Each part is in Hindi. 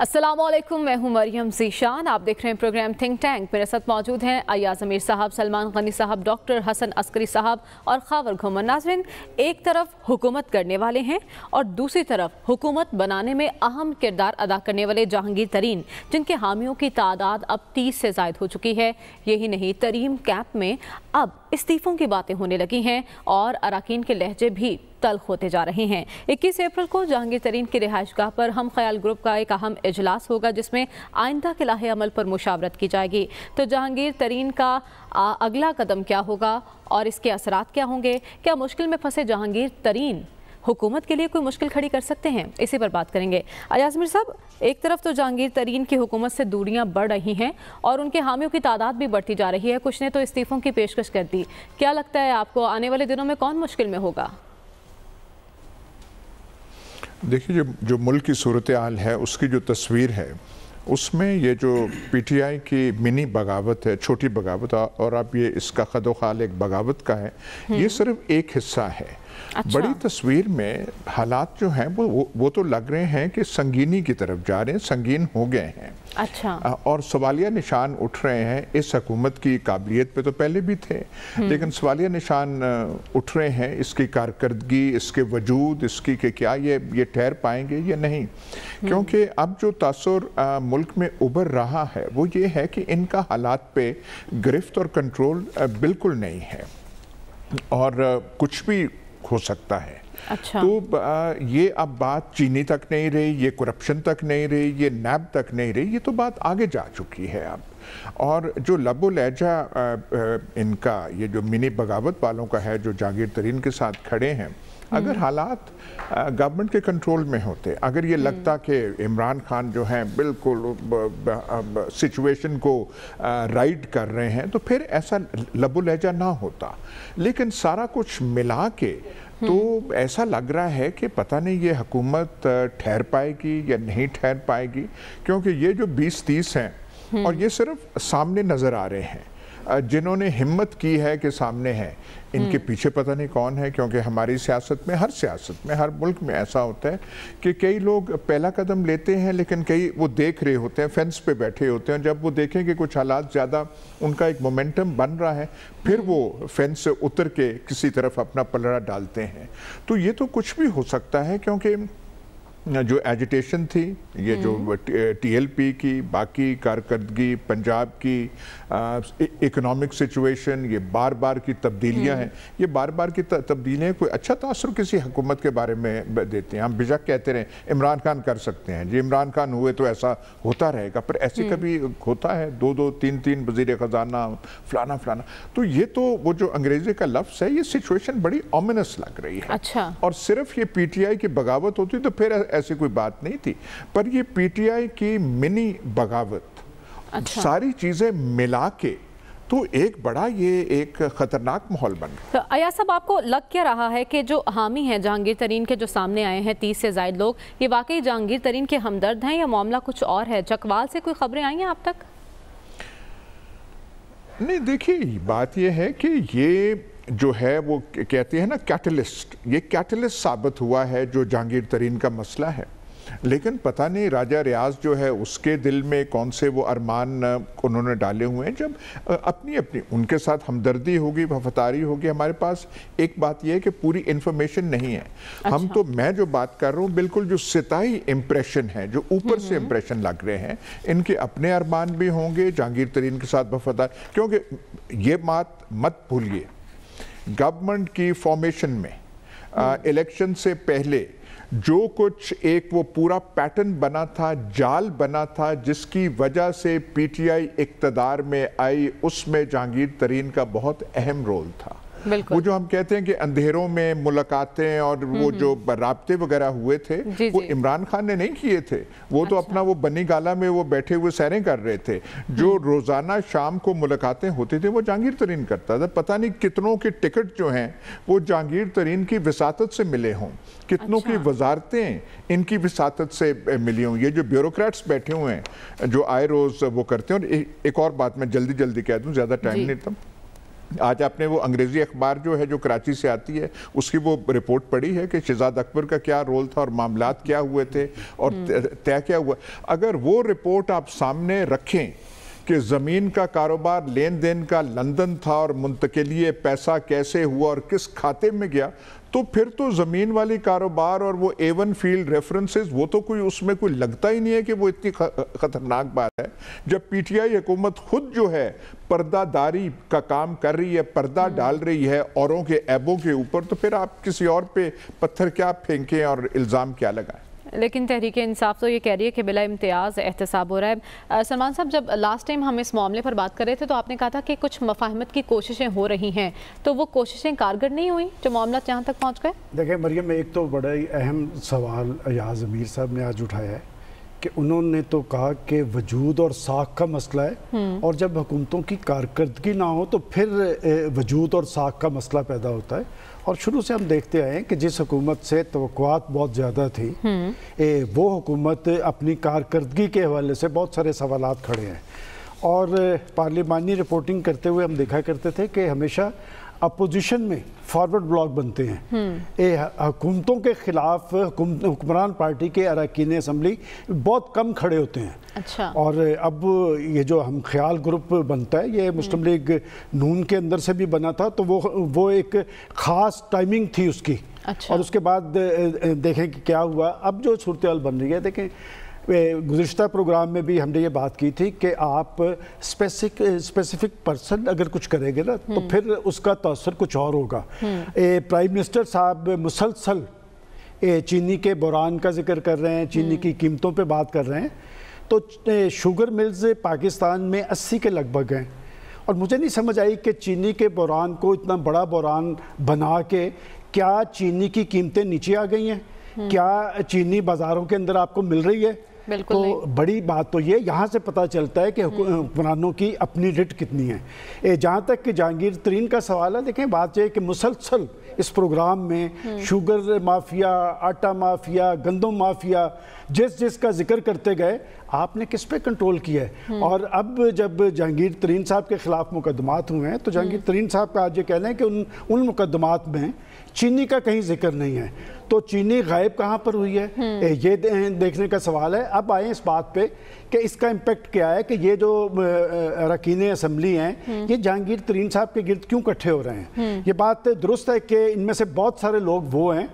असलम मैं हूं मरियम जीशान आप देख रहे हैं प्रोग्राम थिंक टैंक मेरे साथ मौजूद हैं अयाज अमीर साहब सलमान गनी साहब डॉक्टर हसन अस्करी साहब और खावर घुमन नाजरीन एक तरफ हुकूमत करने वाले हैं और दूसरी तरफ हुकूमत बनाने में अहम किरदार अदा करने वाले जहांगीर तरीन जिनके हामियों की तादाद अब तीस से जायद हो चुकी है यही नहीं तरीम कैंप में अब इस्तीफ़ों की बातें होने लगी हैं और अरकान के लहजे भी तलख होते जा रहे हैं इक्कीस अप्रैल को जहांगीर तरीन की रिहाइशगाह पर हम ख्याल ग्रुप का एक अहम इजलास होगा जिसमें आइंदा के लाहे अमल पर मुशावरत की जाएगी तो जहांगीर तरीन का अगला कदम क्या होगा और इसके असरा क्या होंगे क्या मुश्किल में फंसे जहांगीर तरीन हुकूमत के लिए कोई मुश्किल खड़ी कर सकते हैं इसी पर बात करेंगे अयाजमिर साहब एक तरफ तो जहांगीर तरीन की हुकूमत से दूरियां बढ़ रही हैं और उनके हामियों की तादाद भी बढ़ती जा रही है कुछ ने तो इस्तीफ़ों की पेशकश कर दी क्या लगता है आपको आने वाले दिनों में कौन मुश्किल में होगा देखिए जो जो मुल्क की सूरत हाल है उसकी जो तस्वीर है उसमें ये जो पीटीआई की मिनी बगावत है छोटी बगावत और अब ये इसका खाल एक बगावत का है हम्म। ये सिर्फ एक हिस्सा है अच्छा। बड़ी तस्वीर में हालात जो हैं वो वो तो लग रहे हैं कि संगीनी की तरफ जा रहे हैं संगीन हो गए हैं अच्छा और सवालिया निशान उठ रहे हैं इस हकूमत की काबिलियत पे तो पहले भी थे हम्म। लेकिन सवालिया निशान उठ रहे हैं इसकी कारकर्दगी इसके वजूद इसकी के क्या ये ये ठहर पाएंगे या नहीं हम्म। क्योंकि अब जो तासर मुल्क में उभर रहा है वो ये है कि इनका हालात पे गिरफ्त और कंट्रोल बिल्कुल नहीं है और कुछ भी हो सकता है अच्छा। तो ये अब बात चीनी तक नहीं रही ये करप्शन तक नहीं रही ये नैब तक नहीं रही ये तो बात आगे जा चुकी है अब और जो लबो लहजा इनका ये जो मिनी बगावत वालों का है जो जागीर तरीन के साथ खड़े हैं अगर हम्म। हालात गवर्नमेंट के कंट्रोल में होते अगर ये हम्म। लगता कि इमरान खान जो हैं बिल्कुल सिचुएशन को राइड कर रहे हैं तो फिर ऐसा लबो लहजा ना होता लेकिन सारा कुछ मिला के तो हम्म। ऐसा लग रहा है कि पता नहीं ये हुकूमत ठहर पाएगी या नहीं ठहर पाएगी क्योंकि ये जो 20-30 हैं और ये सिर्फ सामने नज़र आ रहे हैं जिन्होंने हिम्मत की है कि सामने हैं इनके हम्म। पीछे पता नहीं कौन है क्योंकि हमारी सियासत में हर सियासत में हर मुल्क में ऐसा होता है कि कई लोग पहला कदम लेते हैं लेकिन कई वो देख रहे होते हैं फेंस पे बैठे होते हैं जब वो देखें कि कुछ हालात ज़्यादा उनका एक मोमेंटम बन रहा है फिर वो फेंस से उतर के किसी तरफ अपना पलड़ा डालते हैं तो ये तो कुछ भी हो सकता है क्योंकि जो एजिटेशन थी ये जो हम्म। टीएलपी की बाकी कारकर्दगी पंजाब की इकोनॉमिक सिचुएशन ये बार बार की तब्दीलियां हम्म। हैं ये बार बार की तब्दीलियां कोई अच्छा तासर किसी हुकूमत के बारे में देते हैं हम बिजक कहते रहे इमरान खान कर सकते हैं जी इमरान खान हुए तो ऐसा होता रहेगा पर ऐसे हम्म। कभी होता है दो दो तीन तीन वजीर ख़जाना फलाना फलाना तो ये तो वो जो अंग्रेजी का लफ्स है ये सिचुएशन बड़ी ओमिनस लग रही है अच्छा और सिर्फ ये पी की बगावत होती तो फिर ऐसी कोई बात नहीं थी पर ये पीटीआई की मिनी बगावत अच्छा। सारी चीज़ें मिला के तो एक बड़ा ये एक खतरनाक माहौल बन गया तो अया साहब आपको लग क्या रहा है कि जो हामी हैं जहांगीर तरीन के जो सामने आए हैं तीस से जायद लोग ये वाकई जहांगीर तरीन के हमदर्द हैं या मामला कुछ और है चकवाल से कोई खबरें आई हैं आप तक नहीं देखिए बात ये है कि ये जो है वो कहते हैं ना कैटलिस्ट ये कैटलिस्ट साबित हुआ है जो जहांगीर तरीन का मसला है लेकिन पता नहीं राजा रियाज जो है उसके दिल में कौन से वो अरमान उन्होंने डाले हुए हैं जब अपनी अपनी उनके साथ हमदर्दी होगी वफादारी होगी हमारे पास एक बात यह है कि पूरी इन्फॉर्मेशन नहीं है अच्छा। हम तो मैं जो बात कर रहा हूँ बिल्कुल जो सिताई इम्प्रेशन है जो ऊपर से इम्प्रेशन हम्म। लग रहे हैं इनके अपने अरमान भी होंगे जहांगीर तरीन के साथ वफादार क्योंकि ये बात मत भूलिए गवर्नमेंट की फॉर्मेशन में इलेक्शन uh, से पहले जो कुछ एक वो पूरा पैटर्न बना था जाल बना था जिसकी वजह से पीटीआई इकतदार में आई उसमें जहांगीर तरीन का बहुत अहम रोल था वो जो हम कहते हैं कि अंधेरों में मुलाकातें और वो जो रबते वगैरह हुए थे जी, वो इमरान खान ने नहीं किए थे वो तो अच्छा। तो अपना वो बनी गाला में वो बैठे हुए सैरें कर रहे थे जो हम्म। रोजाना शाम को मुलाकातें होती थी वो जहांगीर तरीन करता था पता नहीं कितनों के टिकट जो हैं वो जहांगीर तरीन की वसात से मिले हों कितनों की अच्छा। वजारतें इनकी वसात से मिली हों ये जो ब्यूरोट्स बैठे हुए हैं जो आए रोज वो करते हैं और एक और बात मैं जल्दी जल्दी कह दूँ ज़्यादा टाइम नहीं था आज आपने वो अंग्रेज़ी अखबार जो है जो कराची से आती है उसकी वो रिपोर्ट पढ़ी है कि शहजाद अकबर का क्या रोल था और मामला क्या हुए थे और हम्म। तय क्या हुआ अगर वो रिपोर्ट आप सामने रखें कि ज़मीन का कारोबार लेन देन का लंदन था और मुंतकली पैसा कैसे हुआ और किस खाते में गया तो फिर तो ज़मीन वाली कारोबार और वो एवन फील्ड रेफरेंसेस वो तो कोई उसमें कोई लगता ही नहीं है कि वो इतनी ख़तरनाक बात है जब पीटीआई हुकूमत खुद जो है पर्दादारी का काम कर रही है पर्दा हम्म। डाल रही है औरों के ऐबों के ऊपर तो फिर आप किसी और पे पत्थर क्या फेंकें और इल्ज़ाम क्या लगाएं लेकिन तहरीक इंसाफ तो ये कह रही है कि बिला इम्तियाज़ एहतसाब हो रहा है सलमान साहब जब लास्ट टाइम हम इस मामले पर बात कर रहे थे तो आपने कहा था कि कुछ मफाहमत की कोशिशें हो रही हैं तो वो कोशिशें कारगर नहीं हुई जो मामला जहाँ तक पहुँच गए देखिए मरियम एक तो बड़ा ही अहम सवाल अयाज अमीर साहब ने आज उठाया है कि उन्होंने तो कहा कि वजूद और साख का मसला है हम्म। और जब हुकूमतों की कारकर्दगी ना हो तो फिर वजूद और साख का मसला पैदा होता है और शुरू से हम देखते आए हैं कि जिस हुकूमत से तो बहुत ज़्यादा थी ए, वो हुकूमत अपनी कारकर्दगी के हवाले से बहुत सारे सवाल खड़े हैं और पार्लिमानी रिपोर्टिंग करते हुए हम देखा करते थे कि हमेशा अपोजिशन में फॉरवर्ड ब्लॉक बनते हैं हम्म। हुकूमतों के खिलाफ हुक्मरान पार्टी के अरकान असम्बली बहुत कम खड़े होते हैं अच्छा और अब ये जो हम ख्याल ग्रुप बनता है ये हम्म। मुस्लिम लीग नून के अंदर से भी बना था तो वो वो एक ख़ास टाइमिंग थी उसकी अच्छा। और उसके बाद देखें कि क्या हुआ अब जो सूरत बन रही है देखें गुज्त प्रोग्राम में भी हमने ये बात की थी कि आप स्पेसिक स्पेसिफिक पर्सन अगर कुछ करेंगे ना तो हम्म। फिर उसका तसर कुछ और होगा प्राइम हम्म। मिनिस्टर साहब मुसलसल चीनी के बुरान का जिक्र कर रहे हैं चीनी की हम्म। कीमतों पे बात कर रहे हैं तो शुगर मिल्स पाकिस्तान में अस्सी के लगभग हैं और मुझे नहीं समझ आई कि चीनी के बुरान को इतना बड़ा बुरान बना के क्या चीनी की कीमतें नीचे आ गई हैं क्या चीनी बाज़ारों के अंदर आपको मिल रही है तो बड़ी बात तो ये यहाँ से पता चलता है कि हुक्मरानों हम्म। की अपनी रिट कितनी है जहाँ तक कि जहांगीर तरीन का सवाल है देखें बात यह है कि मुसलसल इस प्रोग्राम में हम्म। शुगर माफिया आटा माफिया गंदम माफिया जिस जिस का जिक्र करते गए आपने किस पे कंट्रोल किया है हम्म। और अब जब जहांगीर तरीन साहब के खिलाफ मुकदमात हुए हैं तो जहांगीर तरीन साहब का आज ये कहना है कि उन उन मुकदमात में चीनी का कहीं जिक्र नहीं है तो चीनी गायब कहाँ पर हुई है हम्म। ये देखने का सवाल है अब आए इस बात पे कि इसका इम्पेक्ट क्या है कि ये जो रकीन असम्बली हैं हम्म। ये जहांगीर तरीन साहब के गिरद क्यों इकट्ठे हो रहे हैं हम्म। ये बात दुरुस्त है कि इनमें से बहुत सारे लोग वो हैं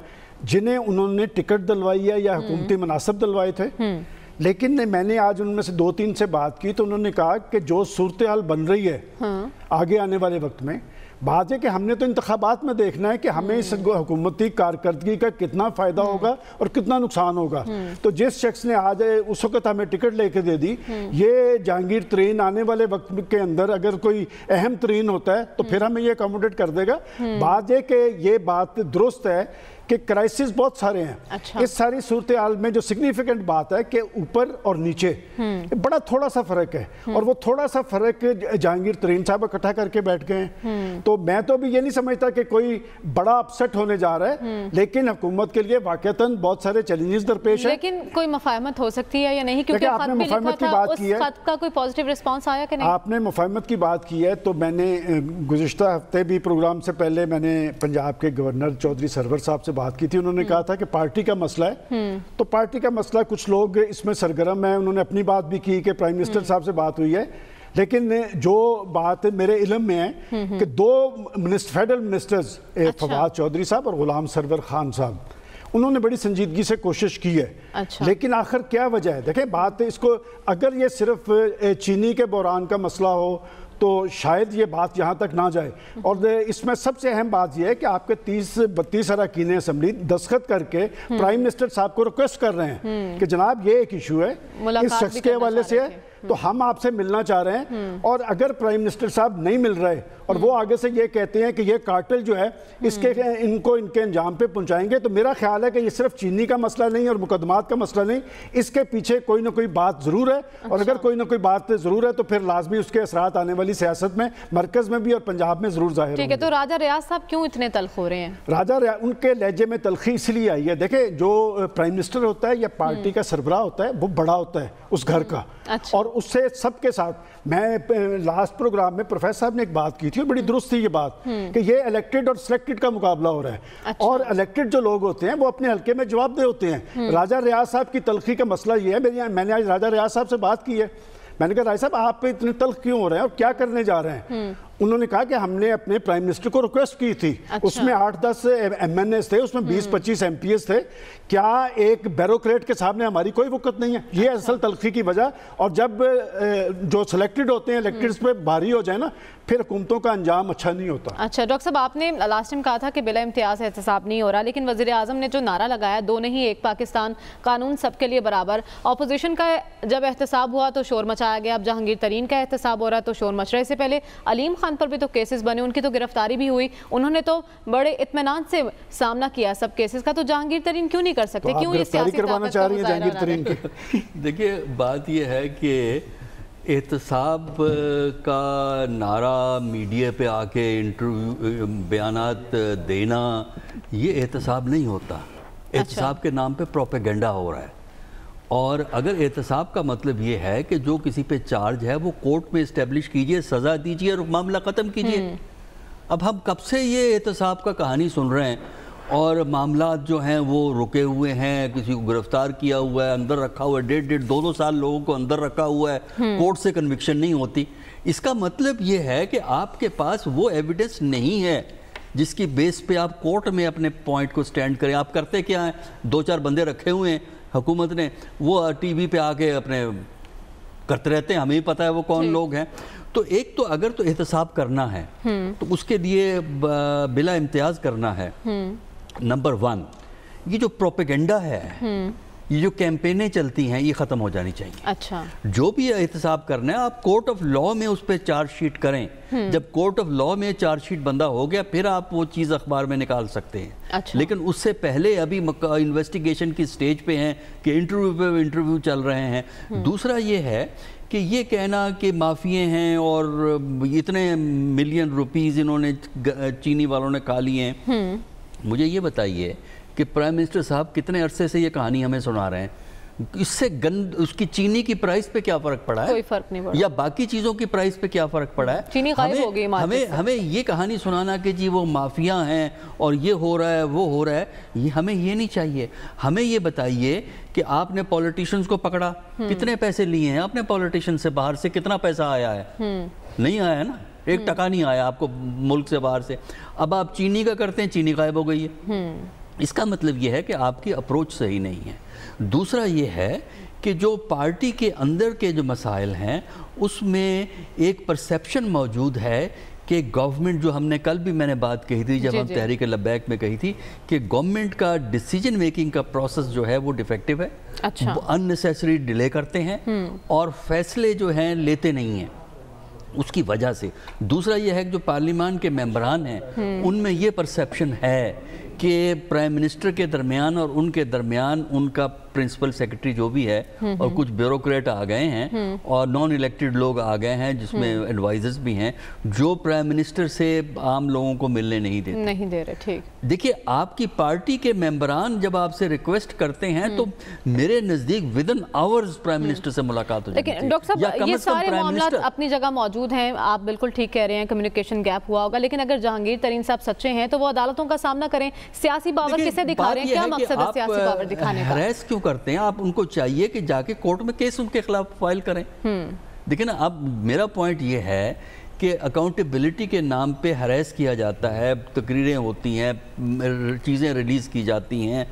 जिन्हें उन्होंने टिकट दिलवाई है या हुकूमती मुनासब दिलवाए थे लेकिन मैंने आज उनमें से दो तीन से बात की तो उन्होंने कहा कि जो सूरत हाल बन रही है हाँ। आगे आने वाले वक्त में बात है कि हमने तो इंतबात में देखना है कि हमें इस हम्म। हुकूमती कारकर्दगी का कितना फ़ायदा हम्म। होगा और कितना नुकसान होगा हम्म। तो जिस शख्स ने आज उस वक्त हमें टिकट लेके दे दी ये जहांगीर तरीन आने वाले वक्त के अंदर अगर कोई अहम तरीन होता है तो फिर हमें ये अकोमोडेट कर देगा बात यह कि ये बात दुरुस्त है कि क्राइसिस बहुत सारे हैं अच्छा। इस सारी सूरत हाल में जो सिग्निफिकेंट बात है कि ऊपर और नीचे हम्म। बड़ा थोड़ा सा फर्क है हम्म। और वो थोड़ा सा फर्क जहांगीर तरीन साहब इकट्ठा करके बैठ गए हम्म। तो मैं तो भी ये नहीं समझता कि कोई बड़ा अपसेट होने जा रहा है लेकिन हुकूमत के लिए वाकता बहुत सारे चैलेंजेस दरपेश है लेकिन कोई मुफाहमत हो सकती है या नहीं क्योंकि आपने मुफाहमत की बात की है कोई पॉजिटिव रिस्पॉन्स आया कि नहीं आपने मुफाहमत की बात की है तो मैंने गुजशत हफ्ते भी प्रोग्राम से पहले मैंने पंजाब के गवर्नर चौधरी सरवर साहब से बात की थी उन्होंने कहा था कि पार्टी का मसला है तो पार्टी का मसला कुछ लोग इसमें सरगर्म है उन्होंने अपनी बात भी की कि प्राइम मिनिस्टर साहब से बात हुई है लेकिन जो बात मेरे इलम में है कि दो मिनिस्टर फेडरल मिनिस्टर्स अच्छा। फवाद चौधरी साहब और गुलाम सरवर खान साहब उन्होंने बड़ी संजीदगी से कोशिश की है अच्छा। लेकिन आखिर क्या वजह है देखें बात इसको अगर ये सिर्फ चीनी के बहरान का मसला हो तो शायद ये बात यहाँ तक ना जाए और इसमें सबसे अहम बात यह है कि आपके तीस बत्तीस अरकिन असम्बली दस्खत करके हम्म। प्राइम मिनिस्टर साहब को रिक्वेस्ट कर रहे हैं हम्म। कि जनाब ये एक इशू है इस शख्स के हवाले से है तो हम्म। हम आपसे मिलना चाह रहे हैं और अगर प्राइम मिनिस्टर साहब नहीं मिल रहे और वो आगे से ये कहते हैं कि ये कार्टल जो है इसके हम्म। इनको इनके अंजाम पे पहुंचाएंगे तो मेरा ख्याल है कि ये सिर्फ चीनी का मसला नहीं और मुकदमात का मसला नहीं इसके पीछे कोई ना कोई बात ज़रूर है अच्छा। और अगर अच्छा। कोई ना कोई बात ज़रूर है तो फिर लाजमी उसके असरात आने वाली सियासत में मरकज़ में भी और पंजाब में ज़रूर जाहिर ठीक है तो राजा रियाज साहब क्यों इतने तलख हो रहे हैं राजा उनके लहजे में तलखी इसलिए आई है देखे जो प्राइम मिनिस्टर होता है या पार्टी हम्म। का सरबरा होता है वो बड़ा होता है उस घर हम्म। का अच्छा। और उससे सबके साथ मैं लास्ट प्रोग्राम में प्रोफेसर साहब ने एक बात की थी मुश्किल बड़ी दुरुस्त थी ये बात कि ये इलेक्टेड और सिलेक्टेड का मुकाबला हो रहा है अच्छा। और इलेक्टेड जो लोग होते हैं वो अपने हल्के में जवाब दे होते हैं हम्म। राजा रियाज साहब की तलखी का मसला ये है मेरी मैंने आज राजा रियाज साहब से बात की है मैंने कहा राय साहब आप पे इतने तल्ख क्यों हो रहे हैं और क्या करने जा रहे हैं हम्म। उन्होंने कहा कि हमने अपने प्राइम मिनिस्टर को रिक्वेस्ट की थी अच्छा। उसमें आठ दस एम एन एस थे उसमें बीस हम्म। पच्चीस एम पी एस थे क्या एक बैरोक्रेट के सामने हमारी कोई वक्त नहीं है ये अच्छा। असल तलखी की वजह और जब जो सिलेक्टेड होते हैं इलेक्टेड हम्म। पे भारी हो जाए ना फिर हुकूमतों का अंजाम अच्छा नहीं होता अच्छा डॉक्टर साहब आपने लास्ट टाइम कहा था कि बिला इम्तियाज एहतसाब नहीं हो रहा लेकिन वजीर अजम ने जो नारा लगाया दो नहीं एक पाकिस्तान कानून सबके लिए बराबर अपोजिशन का जब एहतसाब हुआ तो शोर मचाया गया अब जहांगीर तरीन का एहतसाब हो रहा तो शोर मच रहा है इससे पहले अलीम खान खान पर भी तो केसेस बने उनकी तो गिरफ्तारी भी हुई उन्होंने तो बड़े इतमान से सामना किया सब केसेस का तो जहांगीर तरीन क्यों नहीं कर सकते तो क्यों करवाना चाह रही है देखिए बात यह है कि एहतसाब का नारा मीडिया पे आके इंटरव्यू बयान देना ये एहतसाब नहीं होता अच्छा। एहतसाब के नाम पे प्रोपेगेंडा हो रहा है और अगर एहतसाब का मतलब ये है कि जो किसी पे चार्ज है वो कोर्ट में इस्टेब्लिश कीजिए सज़ा दीजिए और मामला ख़त्म कीजिए हम्म। अब हम कब से ये एहतसाब का कहानी सुन रहे हैं और मामला जो हैं वो रुके हुए हैं किसी को गिरफ्तार किया हुआ है अंदर रखा हुआ है डेढ़ डेढ़ दो दो साल लोगों को अंदर रखा हुआ है कोर्ट हम्म। से कन्विक्शन नहीं होती इसका मतलब ये है कि आपके पास वो एविडेंस नहीं है जिसकी बेस पे आप कोर्ट में अपने पॉइंट को स्टैंड करें आप करते क्या हैं दो चार बंदे रखे हुए हैं हुकूमत ने वो टीवी पे आके अपने करते रहते हैं हमें भी पता है वो कौन लोग हैं तो एक तो अगर तो एहतसाब करना है हम्म। तो उसके लिए बिला इम्तियाज करना है हम्म। नंबर वन ये जो प्रोपेगेंडा है हम्म। ये जो कैंपेनें चलती हैं ये ख़त्म हो जानी चाहिए अच्छा जो भी एहतसाब करना है आप कोर्ट ऑफ लॉ में उस पर चार्जशीट करें हम्म। जब कोर्ट ऑफ लॉ में चार्जशीट बंदा हो गया फिर आप वो चीज़ अखबार में निकाल सकते हैं अच्छा। लेकिन उससे पहले अभी इन्वेस्टिगेशन की स्टेज पे हैं कि इंटरव्यू पे इंटरव्यू चल रहे हैं हम्म। दूसरा ये है कि ये कहना कि माफिए हैं और इतने मिलियन रुपीज़ इन्होंने चीनी वालों ने खा लिए हैं हम्म। मुझे ये बताइए कि प्राइम मिनिस्टर साहब कितने अरसे से ये कहानी हमें सुना रहे हैं इससे गंद उसकी चीनी की प्राइस पे क्या फर्क पड़ा है कोई फर्क नहीं पड़ा या बाकी चीजों की प्राइस पे क्या फर्क पड़ा है चीनी गायब हो गई हमें हमें ये कहानी सुनाना कि जी वो माफिया हैं और ये हो रहा है वो हो रहा है ये हमें ये नहीं चाहिए हमें ये बताइए कि आपने पॉलिटिशियंस को पकड़ा हम्म। कितने पैसे लिए हैं आपने पॉलिटिशियन से बाहर से कितना पैसा आया है हम्म। नहीं आया है ना एक हम्म। टका नहीं आया आपको मुल्क से बाहर से अब आप चीनी का करते हैं चीनी गायब हो गई है इसका मतलब यह है कि आपकी अप्रोच सही नहीं है दूसरा ये है कि जो पार्टी के अंदर के जो मसाइल हैं उसमें एक परसेप्शन मौजूद है कि गवर्नमेंट जो हमने कल भी मैंने बात कही थी जब हम तहरीक लब्बैक में कही थी कि गवर्नमेंट का डिसीजन मेकिंग का प्रोसेस जो है वो डिफेक्टिव है अच्छा। वो अननेसेसरी डिले करते हैं हम्म। और फैसले जो हैं लेते नहीं हैं उसकी वजह से दूसरा यह है कि जो पार्लियामान के मेम्बरान हैं हम्म। उनमें यह परसेप्शन है के प्राइम मिनिस्टर के दरमियान और उनके दरमियान उनका प्रिंसिपल सेक्रेटरी जो भी है हम्म, और हम्म। कुछ ब्यूरोक्रेट आ गए हैं हम्म। और नॉन इलेक्टेड लोग आ गए हैं जिसमें एडवाइजर्स भी हैं जो प्राइम मिनिस्टर से आम लोगों को मिलने नहीं देते नहीं दे रहे ठीक देखिए आपकी पार्टी के मेंबरान जब आपसे रिक्वेस्ट करते हैं तो मेरे नज़दीक within hours prime minister से मुलाकात हो लेकिन डॉक्टर साहब ये सारे मामला अपनी जगह मौजूद हैं आप बिल्कुल ठीक कह रहे हैं कम्युनिकेशन गैप हुआ होगा लेकिन अगर जहांगीर तरीन साहब सच्चे हैं तो वो अदालतों का सामना करें सियासी पावर किसे दिखा रहे हैं क्या मकसद है सियासी पावर दिखाने का करते हैं आप उनको चाहिए कि जाके कोर्ट में केस उनके खिलाफ फाइल करें हम्म। देखिए ना अब मेरा पॉइंट ये है कि अकाउंटेबिलिटी के नाम पे हरेस किया जाता है तकरीरें होती हैं चीज़ें रिलीज़ की जाती हैं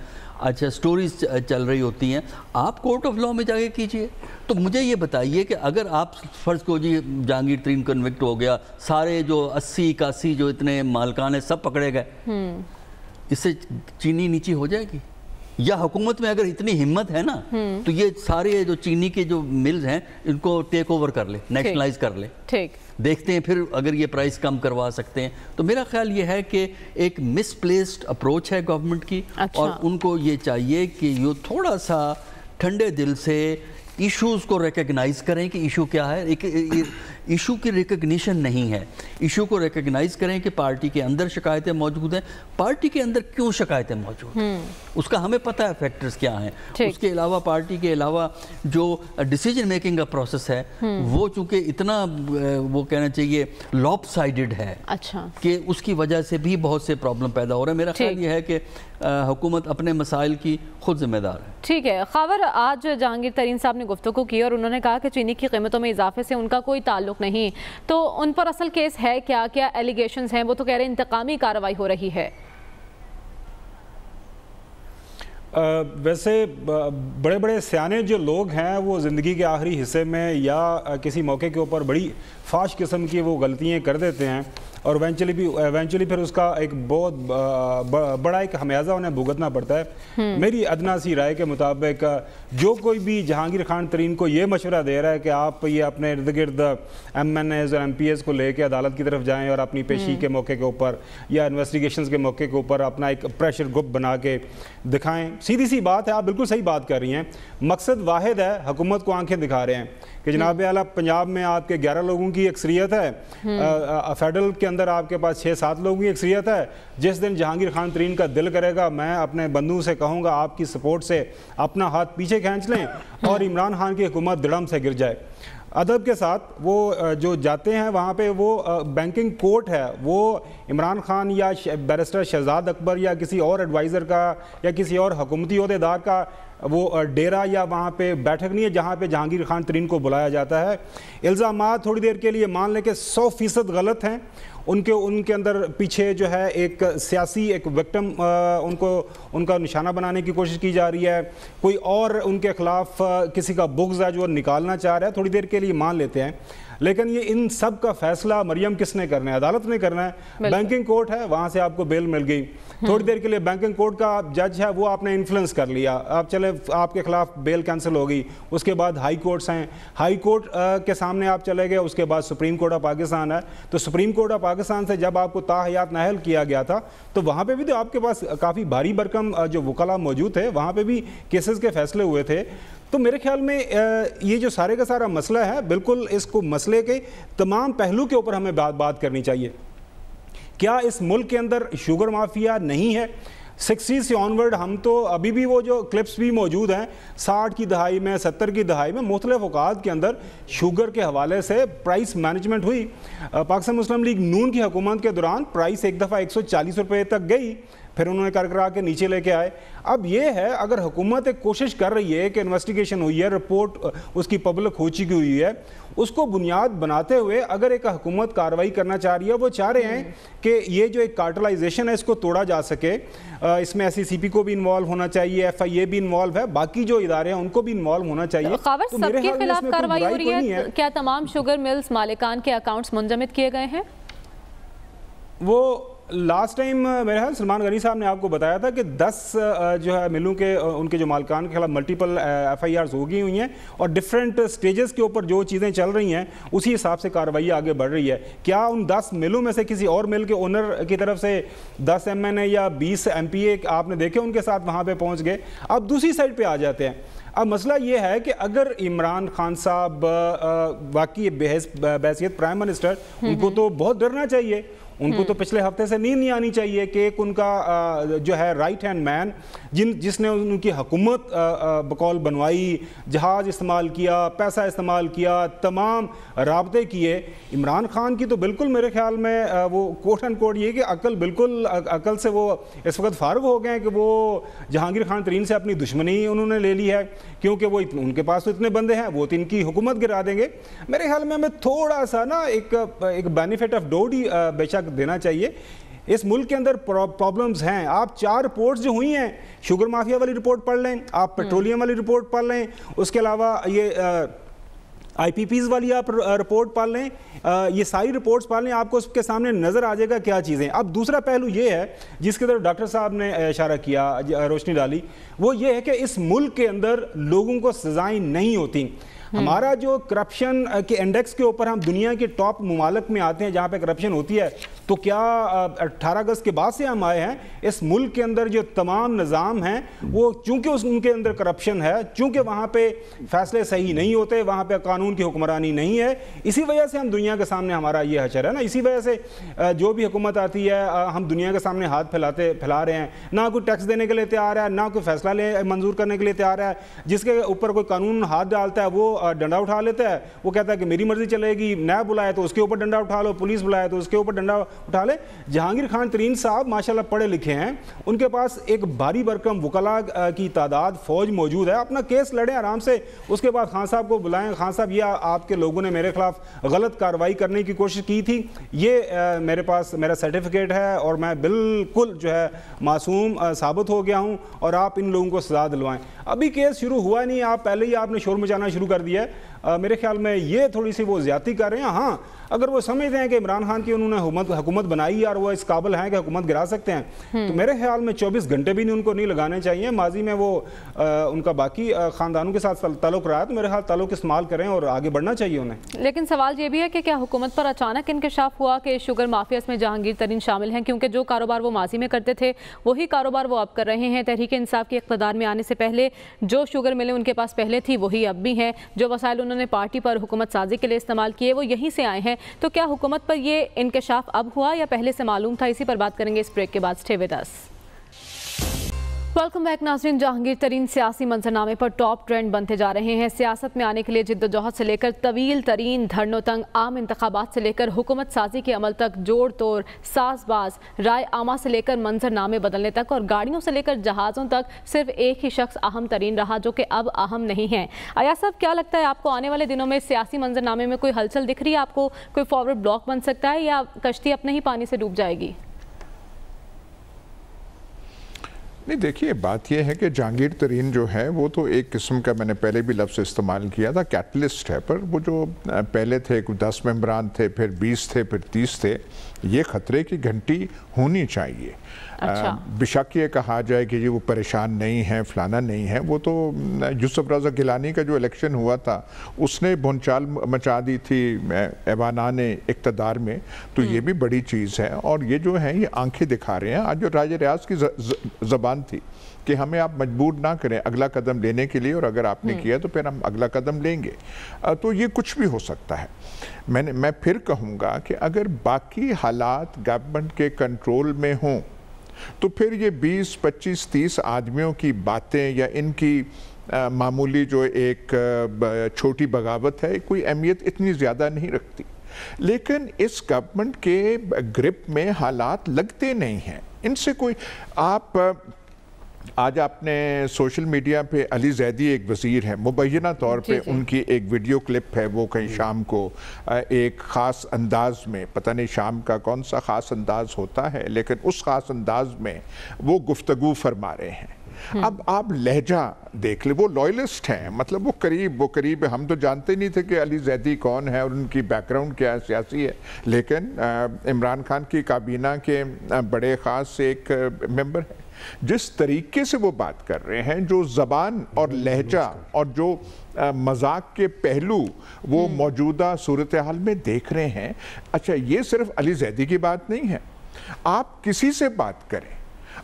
अच्छा स्टोरीज चल रही होती हैं आप कोर्ट ऑफ लॉ में जाके कीजिए तो मुझे ये बताइए कि अगर आप फ़र्ज़ को जी जहांगीर तरीन कन्विक्ट हो गया सारे जो अस्सी इक्यासी जो इतने मालकान है सब पकड़े गए हम्म। इससे चीनी नीची हो जाएगी या हुकूमत में अगर इतनी हिम्मत है ना हम्म। तो ये सारे जो चीनी के जो मिल्स हैं इनको टेक ओवर कर ले नेशनलाइज कर ले ठीक देखते हैं फिर अगर ये प्राइस कम करवा सकते हैं तो मेरा ख्याल ये है कि एक मिसप्लेस्ड अप्रोच है गवर्नमेंट की अच्छा। और उनको ये चाहिए कि ये थोड़ा सा ठंडे दिल से इश्यूज को रिकग्नाइज करें कि इशू क्या है एक, एक, एक इशू की रिकग्निशन नहीं है इशू को रिकग्नाइज करें कि पार्टी के अंदर शिकायतें मौजूद हैं पार्टी के अंदर क्यों शिकायतें मौजूद हैं हम्म। उसका हमें पता है फैक्टर्स क्या हैं उसके अलावा पार्टी के अलावा जो डिसीजन मेकिंग का प्रोसेस है हम्म। वो चूंकि इतना वो कहना चाहिए लॉप साइडेड है अच्छा कि उसकी वजह से भी बहुत से प्रॉब्लम पैदा हो रहे हैं मेरा ख्याल ये है कि हुकूमत अपने मसाइल की खुद जिम्मेदार है ठीक है खबर आज जहांगीर तरीन साहब ने गुफ्तु की और उन्होंने कहा कि चीनी की कीमतों में इजाफे से उनका कोई ताल्लुक नहीं तो उन पर असल केस है क्या क्या एलिगेशन हैं वो तो कह रहे हैं इंतकामी कार्रवाई हो रही है आ, वैसे बड़े बड़े सियाने जो लोग हैं वो ज़िंदगी के आखिरी हिस्से में या किसी मौके के ऊपर बड़ी फाश किस्म की वो गलतियाँ कर देते हैं और एवेंचुअली भी एवेंचुअली फिर उसका एक बहुत बड़ा एक हमेजा उन्हें भुगतना पड़ता है हम्म। मेरी अदना सी राय के मुताबिक जो कोई भी जहांगीर खान तरीन को ये मशवरा दे रहा है कि आप ये अपने इर्द गिर्द एम एन एज और एम पी एस को लेकर अदालत की तरफ जाएँ और अपनी पेशी हम्म। के मौके के ऊपर या इन्वेस्टिगेशन के मौके के ऊपर अपना एक प्रेशर ग्रुप बना के दिखाएँ सीधी सी बात है आप बिल्कुल सही बात कर रही हैं मकसद वाद है हुकूमत को आंखें दिखा रहे हैं कि जनाब आला हम्म। पंजाब में आपके ग्यारह लोगों की अक्सरियत है हम्म। फेडरल के अंदर आपके पास छः सात लोगों की अक्सरियत है जिस दिन जहांगीर खान तरीन का दिल करेगा मैं अपने बंधुओं से कहूँगा आपकी सपोर्ट से अपना हाथ पीछे खींच लें हम्म। और इमरान खान की हुकूमत दड़म से गिर जाए अदब के साथ वो जो जाते हैं वहाँ पे वो बैंकिंग कोर्ट है वो इमरान खान या बैरिस्टर शहजाद अकबर या किसी और एडवाइज़र का या किसी और हकूमती अहदेदार का वो डेरा या वहाँ पे बैठक नहीं है जहाँ पे जहांगीर खान तरीन को बुलाया जाता है इल्ज़ाम थोड़ी देर के लिए मान लें कि सौ फीसद गलत हैं उनके उनके अंदर पीछे जो है एक सियासी एक विक्टम उनको उनका निशाना बनाने की कोशिश की जा रही है कोई और उनके खिलाफ किसी का बुग्ज है जो निकालना चाह रहा है थोड़ी देर के लिए मान लेते हैं लेकिन ये इन सब का फैसला मरियम किसने करना है अदालत ने करना है बैंकिंग कोर्ट है वहाँ से आपको बेल मिल गई हम्म। थोड़ी देर के लिए बैंकिंग कोर्ट का जज है वो आपने इन्फ्लुएंस कर लिया आप चले आपके खिलाफ बेल कैंसिल हो गई उसके बाद हाई कोर्ट्स हैं हाई कोर्ट के सामने आप चले गए उसके बाद सुप्रीम कोर्ट ऑफ पाकिस्तान है तो सुप्रीम कोर्ट ऑफ पाकिस्तान से जब आपको ताहयात नहल किया गया था तो वहाँ पर भी तो आपके पास काफ़ी भारी भरकम जो वकला मौजूद थे वहाँ पर भी केसेस के फैसले हुए थे तो मेरे ख्याल में ये जो सारे का सारा मसला है बिल्कुल इसको मसले के तमाम पहलू के ऊपर हमें बात बात करनी चाहिए क्या इस मुल्क के अंदर शुगर माफिया नहीं है सिक्सटी से ऑनवर्ड हम तो अभी भी वो जो क्लिप्स भी मौजूद हैं साठ की दहाई में सत्तर की दहाई में मुख्तलिफ अवकात के अंदर शुगर के हवाले से प्राइस मैनेजमेंट हुई पाकिस्तान मुस्लिम लीग नून की हुकूमत के दौरान प्राइस एक दफ़ा एक सौ चालीस रुपये तक गई फिर उन्होंने कर करा के नीचे लेके आए अब ये है अगर हुकूमत एक कोशिश कर रही है कि इन्वेस्टिगेशन हुई है रिपोर्ट उसकी पब्लिक हो चुकी हुई है उसको बुनियाद बनाते हुए अगर एक हुकूमत कार्रवाई करना चाह रही है वो चाह रहे हैं कि ये जो एक कार्टलाइजेशन है इसको तोड़ा जा सके इसमें एस सी e को भी इन्वॉल्व होना चाहिए एफ भी इन्वॉल्व है बाकी जो इदारे हैं उनको भी इन्वॉल्व होना चाहिए तो तो क्या तमाम शुगर मिल्स मालिकान के अकाउंट्स मुंजमद किए गए हैं वो लास्ट टाइम uh, मेरे ख्याल सलमान गनी साहब ने आपको बताया था कि 10 uh, जो है मिलों के uh, उनके जो मालकान के खिलाफ मल्टीपल एफ आई हो गई हुई हैं और डिफरेंट स्टेजेस के ऊपर जो चीज़ें चल रही हैं उसी हिसाब से कार्रवाई आगे बढ़ रही है क्या उन 10 मिलों में से किसी और मिल के ओनर की तरफ से 10 एमएनए या 20 ए आपने देखे उनके साथ वहाँ पर पहुँच गए अब दूसरी साइड पर आ जाते हैं अब मसला ये है कि अगर इमरान खान साहब वाकई बहस बहसीत प्राइम मिनिस्टर उनको हम्म। तो बहुत डरना चाहिए उनको तो हम्म। पिछले हफ्ते से नींद नहीं आनी चाहिए कि एक उनका जो है राइट हैंड मैन जिन जिसने उनकी हुकूमत बकौल बनवाई जहाज इस्तेमाल किया पैसा इस्तेमाल किया तमाम रबते किए इमरान खान की तो बिल्कुल मेरे ख्याल में वो कोट एंड कोट ये कि अकल बिल्कुल अकल से वो इस वक्त फारग हो गए हैं कि वो जहांगीर खान तरीन से अपनी दुश्मनी उन्होंने ले ली है क्योंकि वो उनके पास तो इतने बंदे हैं वो तो इनकी हुकूमत गिरा देंगे मेरे ख्याल में हमें थोड़ा सा ना एक एक बेनिफिट ऑफ डोडी बेशक देना चाहिए इस मुल्क के अंदर प्रॉब्लम्स हैं आप चार रिपोर्ट्स जो हुई हैं शुगर माफिया वाली रिपोर्ट पढ़ लें आप पेट्रोलियम हम्म। वाली रिपोर्ट पढ़ लें उसके अलावा ये आईपीपीज वाली आप रिपोर्ट पढ़ लें ये सारी रिपोर्ट्स पढ़ लें आपको उसके सामने नज़र आ जाएगा क्या चीज़ें अब दूसरा पहलू ये है जिसके तरफ डॉक्टर साहब ने इशारा किया रोशनी डाली वो ये है कि इस मुल्क के अंदर लोगों को सजाएं नहीं होती हम्म। हमारा जो करप्शन के इंडेक्स के ऊपर हम दुनिया के टॉप ममालक में आते हैं जहाँ पे करप्शन होती है तो क्या अट्ठारह अगस्त के बाद से हम आए हैं इस मुल्क के अंदर जो तमाम निज़ाम हैं वो चूँकि उस उनके अंदर करप्शन है चूँकि वहाँ पर फैसले सही नहीं होते वहाँ पर कानून की हुक्मरानी नहीं है इसी वजह से हम दुनिया के सामने हमारा ये हचर है ना इसी वजह से जो भी हुकूमत आती है हम दुनिया के सामने हाथ फैलाते फैला रहे हैं ना कोई टैक्स देने के लिए तैयार है ना कोई फैसला ले मंजूर करने के लिए तैयार है जिसके ऊपर कोई कानून हाथ डालता है वो डंडा उठा लेता है वो कहता है कि मेरी मर्जी चलेगी नैब बुलाए तो उसके ऊपर डंडा उठा लो पुलिस बुलाए तो उसके ऊपर डंडा उठा ले जहांगीर खान तरीन साहब माशाल्लाह पढ़े लिखे हैं उनके पास एक भारी बरकम वकला की तादाद फौज मौजूद है अपना केस लड़ें आराम से उसके बाद खान साहब को बुलाएं खान साहब यह आपके लोगों ने मेरे खिलाफ गलत कार्रवाई करने की कोशिश की थी ये मेरे पास मेरा सर्टिफिकेट है और मैं बिल्कुल जो है मासूम साबित हो गया हूँ और आप इन लोगों को सजा दिलवाएं अभी केस शुरू हुआ नहीं आप पहले ही आपने शोर मचाना शुरू कर दिया diye आ, मेरे ख्याल में ये थोड़ी सी वो ज्यादा कर रहे हैं हाँ अगर वो समझते हैं कि इमरान खान की उन्होंने हुकूमत बनाई और वो इस काबिल हैं कि हुकूमत गिरा सकते हैं हम्म। तो मेरे ख्याल में चौबीस घंटे भी नहीं उनको नहीं लगाने चाहिए माजी में वो आ, उनका बाकी ख़ानदानों के साथ ताल्लुक रहा है तो मेरे ख्याल ताल्लुक इस्तेमाल करें और आगे बढ़ना चाहिए उन्हें लेकिन सवाल ये भी है कि क्या हुकूमत पर अचानक इनकशाफ हुआ कि शुगर माफिया में जहांगीर तरीन शामिल हैं क्योंकि जो कारोबार वो माजी में करते थे वही कारोबार वो अब कर रहे हैं तहरीक इंसाफ के इकतदार में आने से पहले जो शुगर मिले उनके पास पहले थी वही अब भी हैं जो वसाइल उन्होंने पार्टी पर हुकूमत साजी के लिए इस्तेमाल किए वो यहीं से आए हैं तो क्या हुकूमत पर यह इंकशाफ अब हुआ या पहले से मालूम था इसी पर बात करेंगे इस ब्रेक के बाद स्टे विद वेलकम बैक नाजरीन जहांगीर तरीन सियासी मंजरनामे पर टॉप ट्रेंड बनते जा रहे हैं सियासत में आने के लिए जिद्दोजहद से लेकर तवील तरीन धरनों तंग आम इंतबात से लेकर हुकूमत साजी के अमल तक जोड़ तोड़ साजबाज राय आमा से लेकर मंजरनामे बदलने तक और गाड़ियों से लेकर जहाज़ों तक सिर्फ एक ही शख्स अहम तरीन रहा जो कि अब अहम नहीं है अया साहब क्या लगता है आपको आने वाले दिनों में सियासी मंजरनामे में कोई हलचल दिख रही है आपको कोई फॉरवर्ड ब्लॉक बन सकता है या कश्ती अपने ही पानी से डूब जाएगी नहीं देखिए बात यह है कि जहांगीर तरीन जो है वो तो एक किस्म का मैंने पहले भी लफ्ज़ इस्तेमाल किया था कैटलिस्ट है पर वो जो पहले थे दस मेम्बरान थे फिर बीस थे फिर तीस थे ये ख़तरे की घंटी होनी चाहिए अच्छा बेशक ये कहा जाए कि जी वो परेशान नहीं है फलाना नहीं है वो तो यूसुफ रजा गिलानी का जो इलेक्शन हुआ था उसने भुनचाल मचा दी थी एवाना ने इकतदार में तो ये हम्म। भी बड़ी चीज़ है और ये जो है ये आंखें दिखा रहे हैं आज जो राज रियाज की जबान थी कि हमें आप मजबूर ना करें अगला कदम लेने के लिए और अगर आपने हम्म। किया तो फिर हम अगला कदम लेंगे तो ये कुछ भी हो सकता है मैंने मैं फिर कहूँगा कि अगर बाकी हालात गवर्नमेंट के कंट्रोल में हों तो फिर ये 20, 25, 30 आदमियों की बातें या इनकी मामूली जो एक छोटी बगावत है कोई अहमियत इतनी ज़्यादा नहीं रखती लेकिन इस गवर्नमेंट के ग्रिप में हालात लगते नहीं हैं इनसे कोई आप आज आपने सोशल मीडिया पे अली जैदी एक वज़ीर है मुबैना तौर पे उनकी एक वीडियो क्लिप है वो कहीं शाम को एक ख़ास अंदाज में पता नहीं शाम का कौन सा ख़ास अंदाज होता है लेकिन उस ख़ास अंदाज में वो गुफ्तगु फरमा रहे हैं हम्म। अब आप लहजा देख ले वो लॉयलिस्ट हैं मतलब वो करीब वो करीब हम तो जानते नहीं थे कि अली जैदी कौन है और उनकी बैकग्राउंड क्या है सियासी है लेकिन इमरान खान की काबीना के बड़े ख़ास एक मेम्बर हैं जिस तरीके से वो बात कर रहे हैं जो जबान और हम्म, लहजा और जो मजाक के पहलू वो हम्म। मौजूदा सूरत हाल में देख रहे हैं अच्छा ये सिर्फ अली जैदी की बात नहीं है आप किसी से बात करें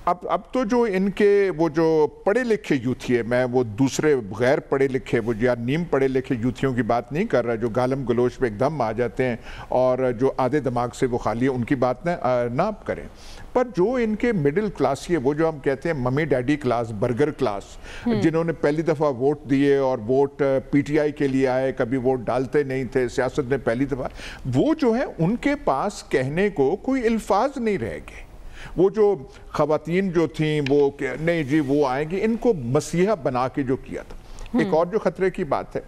अब अब तो जो इनके वो जो पढ़े लिखे यूथी है मैं वो दूसरे गैर पढ़े लिखे वो या नीम पढ़े लिखे यूथियों की बात नहीं कर रहा जो गालम गलोच पे एकदम आ जाते हैं और जो आधे दिमाग से वो खाली है उनकी बात ना ना आप करें पर जो इनके मिडिल क्लास ये वो जो हम कहते हैं mummy daddy class burger class जिन्होंने पहली दफ़ा वोट दिए और वोट पीटीआई के लिए आए कभी वोट डालते नहीं थे सियासत में पहली दफ़ा वो जो है उनके पास कहने को कोई अल्फाज नहीं रह गए वो जो खातन जो थी वो नहीं जी वो आएंगी इनको मसीहा बना के जो किया था हम्म। एक और जो खतरे की बात है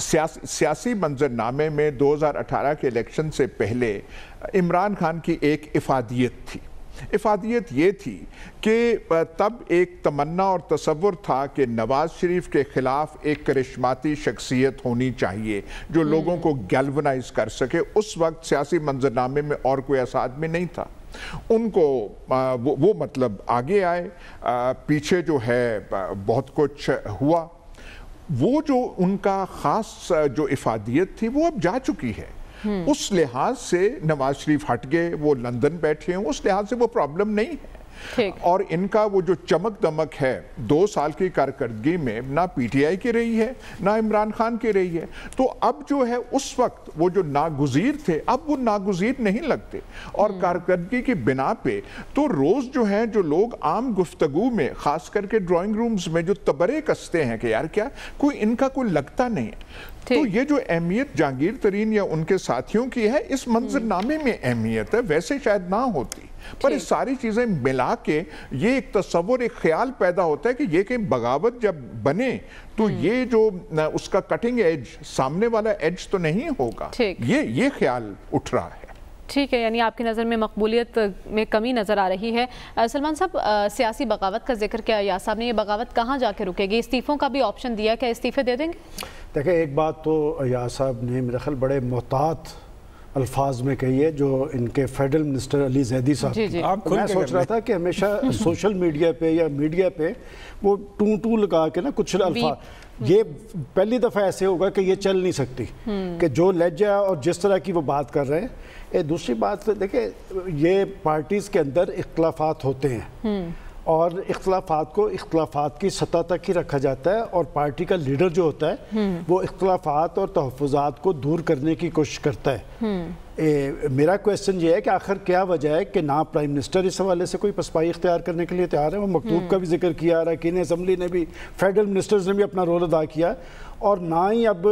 सियास, सियासी मंजरनामे में 2018 के इलेक्शन से पहले इमरान खान की एक इफादियत थी इफादियत ये थी कि तब एक तमन्ना और तस्वुर था कि नवाज शरीफ के ख़िलाफ़ एक करिश्माती शख्सियत होनी चाहिए जो हम्म। लोगों को गैल्वनाइज कर सके उस वक्त सियासी मंजरनामे में और कोई ऐसा आदमी नहीं था उनको वो, वो मतलब आगे आए पीछे जो है बहुत कुछ हुआ वो जो उनका ख़ास जो इफादियत थी वो अब जा चुकी है हम्म। उस लिहाज से नवाज शरीफ हट गए वो लंदन बैठे हैं उस लिहाज से वो प्रॉब्लम नहीं है और इनका वो जो चमक दमक है दो साल की कारकर्दगी में ना पीटीआई की रही है ना इमरान खान की रही है तो अब जो है उस वक्त वो जो नागुजीर थे अब वो नागुजीर नहीं लगते और हम्म। कारकर्दगी के बिना पे तो रोज़ जो है जो लोग आम गुफ्तगु में खास करके ड्रॉइंग रूम्स में जो तबरे कसते हैं कि यार क्या कोई इनका कोई लगता नहीं तो ये जो अहमियत जहांगीर तरीन या उनके साथियों की है इस मंजरनामे में अहमियत है वैसे शायद ना होती पर इस सारी चीज़ें मिला के ये एक तस्वर एक ख्याल पैदा होता है कि ये कि बगावत जब बने तो हम्म। ये जो उसका कटिंग एज सामने वाला एज तो नहीं होगा ये ये ख्याल उठ रहा है ठीक है यानी आपकी नज़र में मकबूलियत में कमी नज़र आ रही है सलमान साहब सियासी बगावत का जिक्र किया या साहब ने ये बगावत कहाँ जाके रुकेगी इस्तीफ़ों का भी ऑप्शन दिया क्या इस्तीफ़े दे देंगे देखिए एक बात तो या साहब ने मेरा ख्याल बड़े मोहतात अल्फाज में कहिए जो इनके फेडरल मिनिस्टर अली जैदी साहब आप मैं सोच रहा था कि हमेशा सोशल मीडिया पे या मीडिया पे वो टू टू लगा के ना कुछ अल्फाज ये पहली दफ़ा ऐसे होगा कि ये चल नहीं सकती हम्म। कि जो लहजा और जिस तरह की वो बात कर रहे हैं दूसरी बात देखिए ये पार्टीज़ के अंदर इख्लाफात होते हैं हम्म। और इख्लाफात को इख्लाफात की सतह तक ही रखा जाता है और पार्टी का लीडर जो होता है हम्म। वो इख्लाफात और तहफात को दूर करने की कोशिश करता है हम्म। ए, मेरा क्वेश्चन ये है कि आखिर क्या वजह है कि ना प्राइम मिनिस्टर इस हवाले से कोई पसपाई इख्तियार करने के लिए तैयार है वो मकतूब हम्म। का भी जिक्र किया है किन असम्बली ने भी फेडरल मिनिस्टर्स ने भी अपना रोल अदा किया और ना ही अब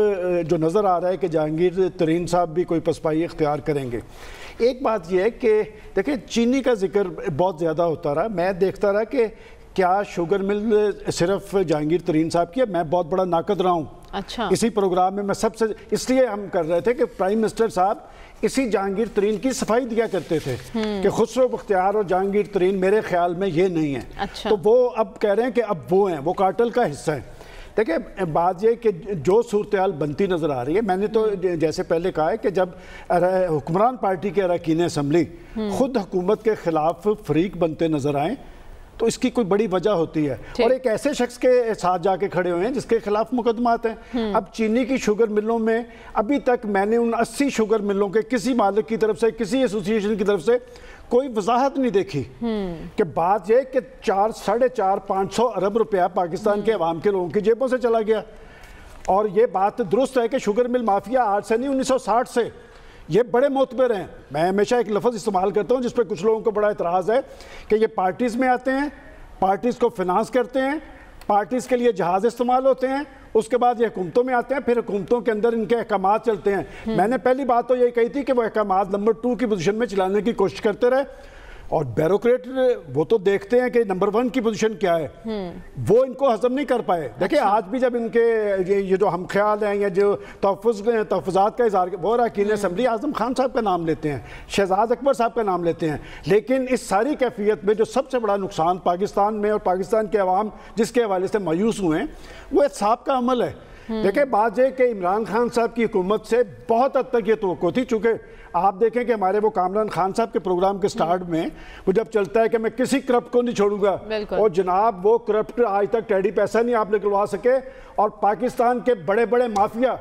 जो नज़र आ रहा है कि जहांगीर तरीन साहब भी कोई पसपाई इख्तियार करेंगे एक बात यह है कि देखिए चीनी का जिक्र बहुत ज़्यादा होता रहा मैं देखता रहा कि क्या शुगर मिल सिर्फ जहांगीर तरीन साहब की है मैं बहुत बड़ा नाकद रहा हूँ अच्छा इसी प्रोग्राम में मैं सबसे इसलिए हम कर रहे थे कि प्राइम मिनिस्टर साहब इसी जहांगीर तरीन की सफाई दिया करते थे हम्म। कि खुसरो बख्तियार और जहांगीर तरीन मेरे ख्याल में ये नहीं है अच्छा। तो वो अब कह रहे हैं कि अब वो हैं वो कार्टल का हिस्सा है देखिए बात यह कि जो सूरत बनती नज़र आ रही है मैंने तो जैसे पहले कहा है कि जब हुक्मरान पार्टी के अरकान असम्बली हम्म। खुद हुकूमत के खिलाफ फरीक बनते नज़र आएँ तो इसकी कोई बड़ी वजह होती है और एक ऐसे शख्स के साथ जाके खड़े हुए हैं जिसके खिलाफ मुकदमात हैं हम्म। अब चीनी की शुगर मिलों में अभी तक मैंने उन अस्सी शुगर मिलों के किसी मालिक की तरफ से किसी एसोसिएशन की तरफ से कोई वजाहत नहीं देखी हम्म। कि बात यह कि चार साढ़े चार पाँच सौ अरब रुपया पाकिस्तान के अवाम हम्म। के लोगों की जेबों से चला गया और ये बात दुरुस्त है कि शुगर मिल माफिया आज से नहीं 1960 से ये बड़े मोतबर हैं मैं हमेशा एक लफ्ज़ इस्तेमाल करता हूँ जिस पर कुछ लोगों को बड़ा एतराज़ है कि ये पार्टीज़ में आते हैं पार्टीज़ को फिनांस करते हैं पार्टीज़ के लिए जहाज इस्तेमाल होते हैं उसके बाद ये हुकूमतों में आते हैं फिर हुकूमतों के अंदर इनके अहकाम चलते हैं हम्म। मैंने पहली बात तो यही कही थी कि वो अहकाम नंबर टू की पोजिशन में चलाने की कोशिश करते रहे और बैरोक्रेट वो तो देखते हैं कि नंबर वन की पोजीशन क्या है वो इनको हजम नहीं कर पाए देखिए अच्छा। आज भी जब इनके ये, ये जो हम ख्याल हैं या जो तहफ़ तहफ़ात का इजहार वो अरकान हम्म। असम्बली आजम खान साहब का नाम लेते हैं शहजाद अकबर साहब का नाम लेते हैं लेकिन इस सारी कैफियत में जो सबसे बड़ा नुकसान पाकिस्तान में और पाकिस्तान के अवाम जिसके हवाले से मायूस हुए हैं वो साहब का अमल है हम्म। देखिए बात यह कि इमरान खान साहब की हुकूमत से बहुत हद तक ये तो थी चूँकि आप देखें कि हमारे वो कामरान खान साहब के प्रोग्राम के स्टार्ट में वो जब चलता है कि मैं किसी करप्ट को नहीं छोड़ूंगा और जनाब वो करप्ट आज तक टैडी पैसा नहीं आप निकलवा सके और पाकिस्तान के बड़े बड़े माफिया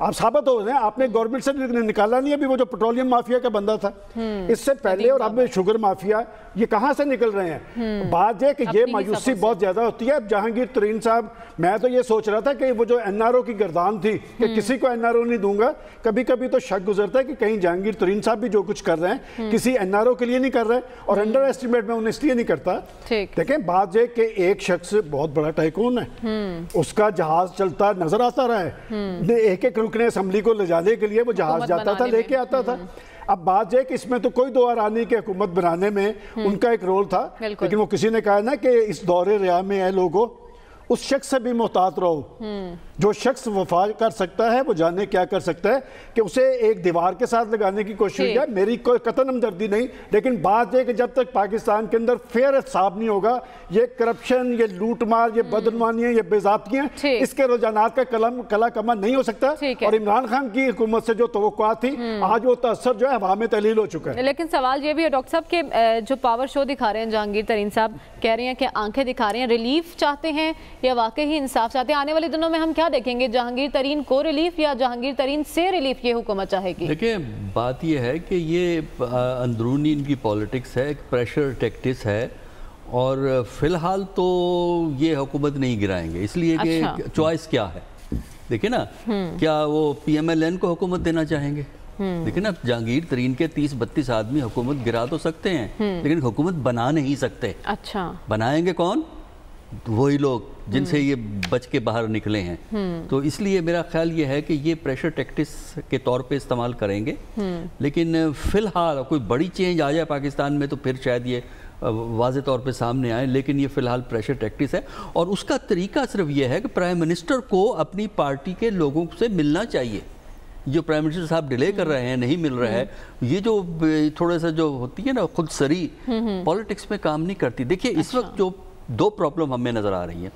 आप साबित हो रहे हैं आपने गवर्नमेंट से निकाला नहीं अभी वो जो पेट्रोलियम माफिया का बंदा था हम्म, इससे पहले और अब शुगर माफिया ये कहाँ से निकल रहे हैं हम्म, बात यह कि ये मायूसी बहुत ज़्यादा होती है अब जहांगीर तरीन साहब मैं तो ये सोच रहा था कि वो जो एनआरओ की गर्दान थी कि हम्म। किसी को एनआरओ नहीं दूंगा कभी कभी तो शक गुजरता है कि कहीं जहांगीर तरीन साहब भी जो कुछ कर रहे हैं किसी एनआरओ के लिए नहीं कर रहे और अंडर एस्टिमेट में उन्हें इसलिए नहीं करता देखें बात यह कि एक शख्स बहुत बड़ा टाइकून है उसका जहाज चलता नजर आता रहा है एक एक मुल्क ने असम्बली को ले जाने के लिए वो जहाज जाता था लेके आता था हम्म। अब बात यह कि इसमें तो कोई दो आरानी के हुकूमत बनाने में हम्म। उनका एक रोल था लेकिन वो किसी ने कहा ना कि इस दौरे रिया में है लोगों उस शख्स से भी मोहतात रहो हम्म। जो शख्स वफा कर सकता है वो जाने क्या कर सकता है कि उसे एक दीवार के साथ लगाने की कोशिश जाए मेरी कोई कतन हमदर्दी नहीं लेकिन बात यह कि जब तक पाकिस्तान के अंदर फेयर साफ नहीं होगा ये करप्शन ये लूटमार ये हम्म। बदनवानियाँ ये बेजाबतियाँ इसके रुझाना का कलम कला कमा नहीं हो सकता और इमरान खान की हुकूमत से जो तो थी हम्म। आज वो तसर जो है हवा में तहलील हो चुका है लेकिन सवाल ये भी है डॉक्टर साहब के जो पावर शो दिखा रहे हैं जहांगीर तरीन साहब कह रहे हैं कि आंखें दिखा रहे हैं रिलीफ चाहते हैं या वाकई ही इंसाफ चाहते हैं आने वाले दिनों में हम क्या क्या देखेंगे जहांगीर तरीन को रिलीफ या जहांगीर तरीन से रिलीफ ये हुकूमत चाहेगी देखिए बात यह है कि ये अंदरूनी इनकी पॉलिटिक्स है एक प्रेशर टेक्टिस है और फिलहाल तो ये हुकूमत नहीं गिराएंगे इसलिए अच्छा। कि चॉइस क्या है देखिए ना हम्म। क्या वो पीएमएलएन को हुकूमत देना चाहेंगे हम्म। देखिए ना जहांगीर तरीन के तीस बत्तीस आदमी हुकूमत गिरा तो सकते हैं हम्म। लेकिन हुकूमत बना नहीं सकते अच्छा बनाएंगे कौन वही लोग जिनसे ये बच के बाहर निकले हैं तो इसलिए मेरा ख्याल ये है कि ये प्रेशर टैक्टिस के तौर पे इस्तेमाल करेंगे लेकिन फिलहाल कोई बड़ी चेंज आ जाए पाकिस्तान में तो फिर शायद ये वाज तौर पे सामने आए लेकिन ये फ़िलहाल प्रेशर टैक्टिस है और उसका तरीका सिर्फ ये है कि प्राइम मिनिस्टर को अपनी पार्टी के लोगों से मिलना चाहिए जो प्राइम मिनिस्टर साहब डिले कर रहे हैं नहीं मिल रहा है ये जो थोड़ा सा जो होती है ना खुद सरी पॉलिटिक्स में काम नहीं करती देखिए अच्छा। इस वक्त जो दो प्रॉब्लम हमें नज़र आ रही हैं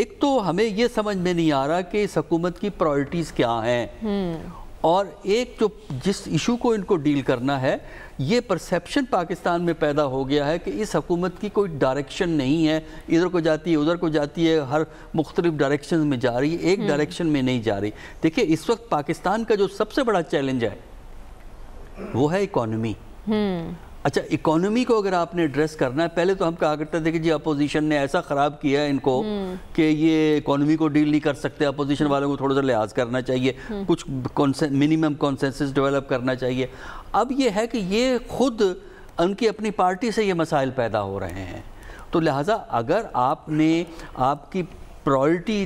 एक तो हमें ये समझ में नहीं आ रहा कि इस हकूमत की प्रायोरिटीज़ क्या हैं हम्म। और एक जो जिस इशू को इनको डील करना है ये परसेप्शन पाकिस्तान में पैदा हो गया है कि इस हकूमत की कोई डायरेक्शन नहीं है इधर को जाती है उधर को जाती है हर मुख्तलिफ डायरेक्शन में जा रही है एक डायरेक्शन हम्म। में नहीं जा रही देखिए इस वक्त पाकिस्तान का जो सबसे बड़ा चैलेंज है वो है इकॉनमी अच्छा इकोनॉमी को अगर आपने एड्रेस करना है पहले तो हम कहा करते थे कि जी अपोजिशन ने ऐसा ख़राब किया है इनको हम्म। कि ये इकोनॉमी को डील नहीं कर सकते अपोजिशन वालों को थोड़ा सा लिहाज करना चाहिए हम्म। कुछ मिनिमम कॉन्सेंसिस डेवलप करना चाहिए अब ये है कि ये खुद उनकी अपनी पार्टी से ये मसाइल पैदा हो रहे हैं तो लिहाजा अगर आपने आपकी प्रायोरिटी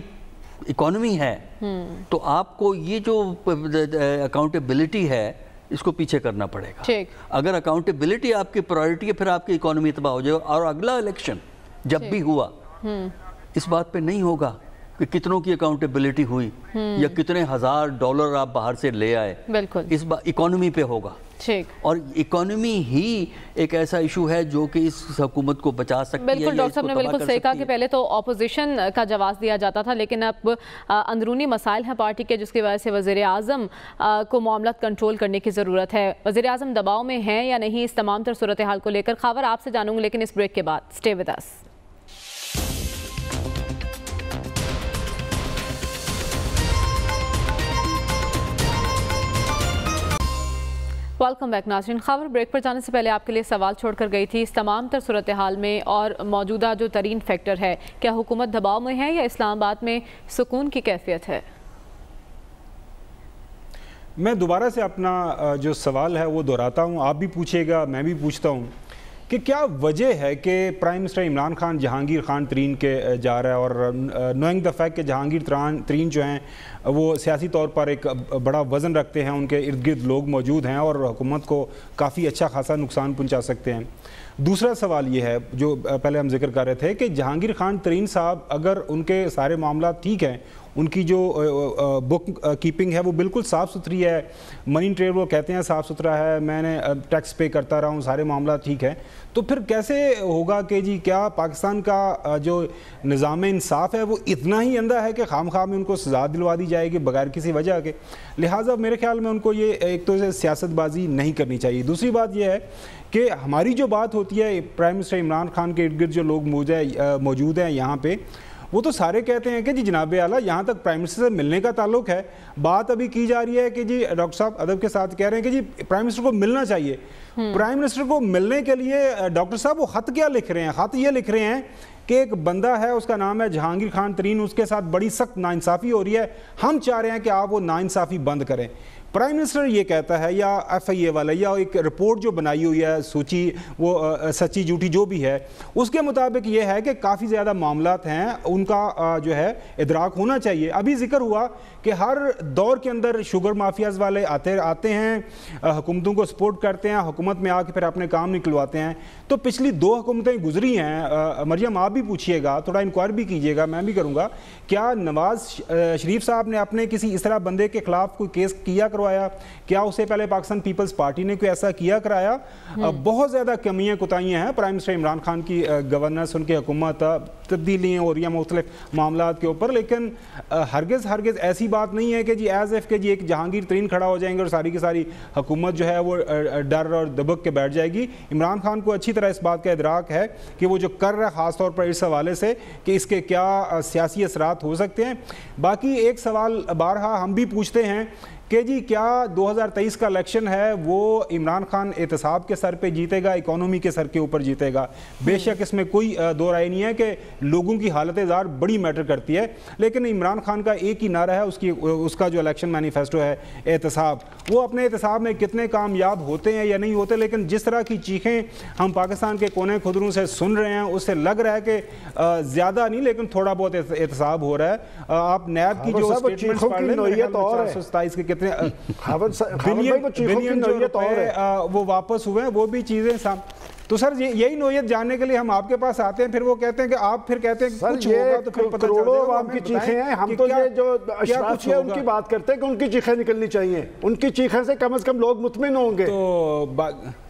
इकोनॉमी है हम्म। तो आपको ये जो अकाउंटेबिलिटी है इसको पीछे करना पड़ेगा अगर अकाउंटेबिलिटी आपकी प्रायोरिटी है फिर आपकी इकोनॉमी तबाह हो जाएगा और अगला इलेक्शन जब भी हुआ हम्म। इस बात पे नहीं होगा कि कितनों की अकाउंटेबिलिटी हुई हम्म। या कितने हजार डॉलर आप बाहर से ले आए बिल्कुल इस बात इकोनॉमी पे होगा और इकोनॉमी ही एक ऐसा इशू है जो कि इस हुकूमत को बचा सकती बिल्कुल है डॉक्टर साहब ने बिल्कुल सही कहा कि पहले तो अपोजिशन का जवाब दिया जाता था लेकिन अब अंदरूनी मसाइल हैं पार्टी के जिसकी वजह से वजे अजम को मामला कंट्रोल करने की ज़रूरत है वजे अजम दबाव में हैं या नहीं इस तमाम तर सूरत हाल को लेकर खबर आपसे जानूंगी लेकिन इस ब्रेक के बाद stay with us welcome back नाजरन खबर ब्रेक पर जाने से पहले आपके लिए सवाल छोड़कर गई थी इस तमाम तर सूरत हाल में और मौजूदा जो तरीन फैक्टर है क्या हुकूमत दबाव में है या इस्लामाबाद में सुकून की कैफियत है मैं दोबारा से अपना जो सवाल है वो दोहराता हूँ आप भी पूछेगा मैं भी पूछता हूँ कि क्या वजह है कि प्राइम मिनिस्टर इमरान खान जहांगीर खान तरीन के जा रहा है और नोइंग द फैक्ट के जहांगीर तरान तरीन जो हैं वो सियासी तौर पर एक बड़ा वज़न रखते हैं उनके इर्द गिर्द लोग मौजूद हैं और हुकूमत को काफ़ी अच्छा खासा नुकसान पहुँचा सकते हैं दूसरा सवाल ये है जो पहले हम जिक्र कर रहे थे कि जहांगीर खान तरीन साहब अगर उनके सारे मामला ठीक हैं उनकी जो बुक कीपिंग है वो बिल्कुल साफ़ सुथरी है मनी ट्रेड वो कहते हैं साफ़ सुथरा है मैंने टैक्स पे करता रहा हूँ सारे मामला ठीक है तो फिर कैसे होगा कि जी क्या पाकिस्तान का जो निज़ाम इंसाफ है वो इतना ही अंधा है कि खाम खाम में उनको सजा दिलवा दी जाएगी बगैर किसी वजह के लिहाजा मेरे ख्याल में उनको ये एक तो सियासतबाजी नहीं करनी चाहिए दूसरी बात यह है कि हमारी जो बात होती है प्राइम मिनिस्टर इमरान खान के इर्द गिर्द जो लोग मौजूद हैं यहाँ पर वो तो सारे कहते हैं कि जी जनाब आला यहाँ तक प्राइम मिनिस्टर से मिलने का ताल्लुक है बात अभी की जा रही है कि जी डॉक्टर साहब अदब के साथ कह रहे हैं कि जी प्राइम मिनिस्टर को मिलना चाहिए प्राइम हम्म। मिनिस्टर को मिलने के लिए डॉक्टर साहब वो खत क्या लिख रहे हैं खत ये लिख रहे हैं कि एक बंदा है उसका नाम है जहांगीर खान तरीन उसके साथ बड़ी सख्त नाइंसाफ़ी हो रही है हम चाह रहे हैं कि आप वो नाइंसाफ़ी बंद करें प्राइम मिनिस्टर ये कहता है या एफ आई ए वाला या एक रिपोर्ट जो बनाई हुई है सूची वो आ, सच्ची झूठी जो भी है उसके मुताबिक ये है कि काफ़ी ज़्यादा मामला हैं उनका आ, जो है इदराक होना चाहिए अभी जिक्र हुआ कि हर दौर के अंदर शुगर माफियाज वाले आते आते हैं हुकूमतों को सपोर्ट करते हैं हुकूमत में आके फिर अपने काम निकलवाते हैं तो पिछली दो हुकूमतें गुजरी हैं मरियम आप भी पूछिएगा थोड़ा इंक्वायर भी कीजिएगा मैं भी करूँगा क्या नवाज़ शरीफ साहब ने अपने किसी इस तरह बंदे के खिलाफ कोई केस किया करवाया क्या उससे पहले पाकिस्तान पीपल्स पार्टी ने कोई ऐसा किया कराया हम्म। बहुत ज़्यादा कमियाँ कोताहियाँ हैं प्राइम मिनिस्टर इमरान खान की गवर्नेंस उनकी हुकूमत तब्दीलियाँ और या हैं मुख्तलिफ मामला के ऊपर लेकिन हरगज़ हरगज़ ऐसी बात नहीं है कि जी एज़ एफ के जी एक जहांगीर तरीन खड़ा हो जाएंगे और सारी की सारी हुकूमत जो है वो डर और दबक के बैठ जाएगी इमरान खान को अच्छी तरह इस बात का इदराक है कि वो जो कर रहा है ख़ास तौर पर इस हवाले से कि इसके क्या सियासी असरात हो सकते हैं बाकी एक सवाल बारहा हम भी पूछते हैं कि जी क्या 2023 का इलेक्शन है वो इमरान खान एहतसाब के सर पे जीतेगा इकोनॉमी के सर के ऊपर जीतेगा बेशक इसमें कोई दो राय नहीं है कि लोगों की हालत ज़ार बड़ी मैटर करती है लेकिन इमरान खान का एक ही नारा है उसकी उसका जो इलेक्शन मैनिफेस्टो है एहतसाब वो अपने एहतसाब में कितने कामयाब होते हैं या नहीं होते लेकिन जिस तरह की चीखें हम पाकिस्तान के कोने खुदरों से सुन रहे हैं उससे लग रहा है कि ज़्यादा नहीं लेकिन थोड़ा बहुत एहतसाब हो रहा है आप नैब की हाँ, तो जो स्टेटमेंट्स के कितने खावत भाई को तो चीखों की नोयत और वो वापस हुए हैं वो भी चीज़ें साम तो सर ये यही नोयत जानने के लिए हम आपके पास आते हैं फिर वो कहते हैं कि आप फिर कहते हैं कुछ होगा तो फिर पता करोड़ों आवाम की चीखें हैं हम तो ये जो क्या कुछ है उनकी बात करते हैं कि उनकी चीखें निकलनी चाहिए उनकी चीखें से कम से कम लोग मुतमिन होंगे तो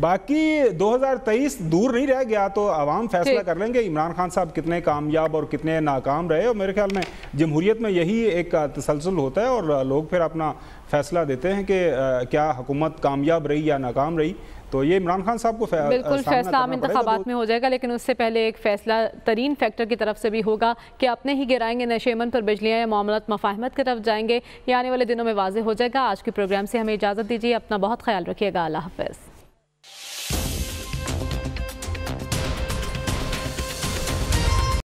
बाकी 2023 दूर नहीं रह गया तो आवाम फैसला कर लेंगे इमरान खान साहब कितने कामयाब और कितने नाकाम रहे और मेरे ख्याल में जमहूरीत में यही एक तसलसल होता है और लोग फिर अपना फैसला देते हैं कि क्या हुकूमत कामयाब रही या नाकाम रही तो ये इमरान खान साहब को फै, बिल्कुल फैसला आम इंतबात तो में हो जाएगा लेकिन उससे पहले एक फैसला तरीन फैक्टर की तरफ से भी होगा कि अपने ही गिराएंगे नशेमन पर बिजलियाँ या मामलत मफाहमत की तरफ जाएंगे ये आने वाले दिनों में वाजे हो जाएगा आज के प्रोग्राम से हमें इजाज़त दीजिए अपना बहुत ख्याल रखिएगा अल्लाह हाफ